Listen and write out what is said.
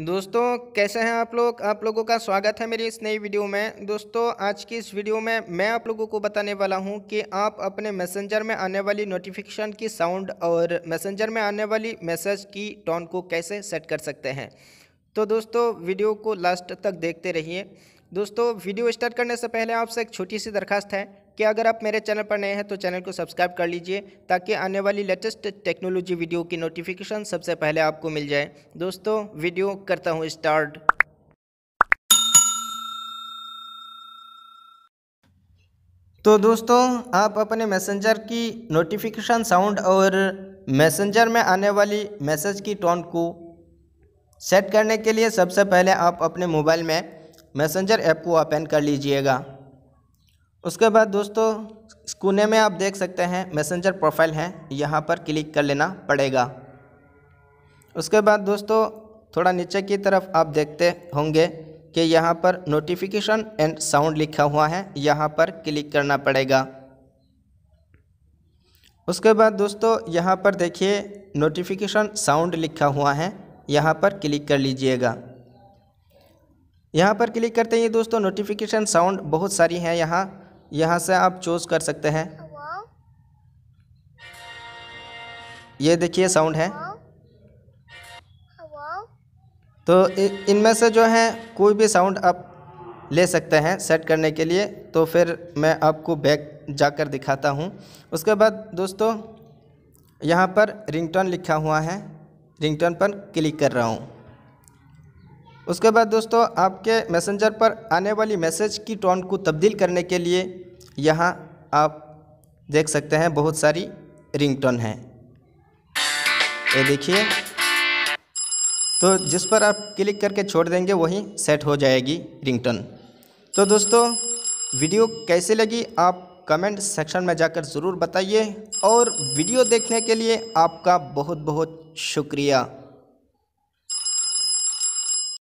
दोस्तों कैसे हैं आप लोग आप लोगों का स्वागत है मेरी इस नई वीडियो में दोस्तों आज की इस वीडियो में मैं आप लोगों को बताने वाला हूं कि आप अपने मैसेंजर में आने वाली नोटिफिकेशन की साउंड और मैसेंजर में आने वाली मैसेज की टोन को कैसे सेट कर सकते हैं तो दोस्तों वीडियो को लास्ट तक देखते रहिए दोस्तों वीडियो स्टार्ट करने से पहले आपसे एक छोटी सी दरखास्त है कि अगर आप मेरे चैनल पर नए हैं तो चैनल को सब्सक्राइब कर लीजिए ताकि आने वाली लेटेस्ट टेक्नोलॉजी वीडियो की नोटिफिकेशन सबसे पहले आपको मिल जाए दोस्तों वीडियो करता हूँ स्टार्ट तो दोस्तों आप अपने मैसेंजर की नोटिफिकेशन साउंड और मैसेंजर में आने वाली मैसेज की टोन को सेट करने के लिए सबसे पहले आप अपने मोबाइल में मैसेंजर ऐप को ओपन कर लीजिएगा उसके बाद दोस्तों कोने में आप देख सकते हैं मैसेंजर प्रोफाइल है यहाँ पर क्लिक कर लेना पड़ेगा उसके बाद दोस्तों थोड़ा नीचे की तरफ आप देखते होंगे कि यहाँ पर नोटिफिकेशन एंड साउंड लिखा हुआ है यहाँ पर क्लिक करना पड़ेगा उसके बाद दोस्तों यहाँ पर देखिए नोटिफिकेशन साउंड लिखा हुआ है यहाँ पर क्लिक कर लीजिएगा यहाँ पर क्लिक करते ही दोस्तों नोटिफिकेशन साउंड बहुत सारी हैं यहाँ यहाँ से आप चूज़ कर सकते हैं ये देखिए साउंड है तो इनमें से जो है कोई भी साउंड आप ले सकते हैं सेट करने के लिए तो फिर मैं आपको बैक जाकर दिखाता हूँ उसके बाद दोस्तों यहाँ पर रिंगटोन लिखा हुआ है रिंगटोन पर क्लिक कर रहा हूँ उसके बाद दोस्तों आपके मैसेंजर पर आने वाली मैसेज की टोन को तब्दील करने के लिए यहाँ आप देख सकते हैं बहुत सारी रिंगटोन हैं ये देखिए तो जिस पर आप क्लिक करके छोड़ देंगे वहीं सेट हो जाएगी रिंगटोन तो दोस्तों वीडियो कैसे लगी आप कमेंट सेक्शन में जाकर ज़रूर बताइए और वीडियो देखने के लिए आपका बहुत बहुत शुक्रिया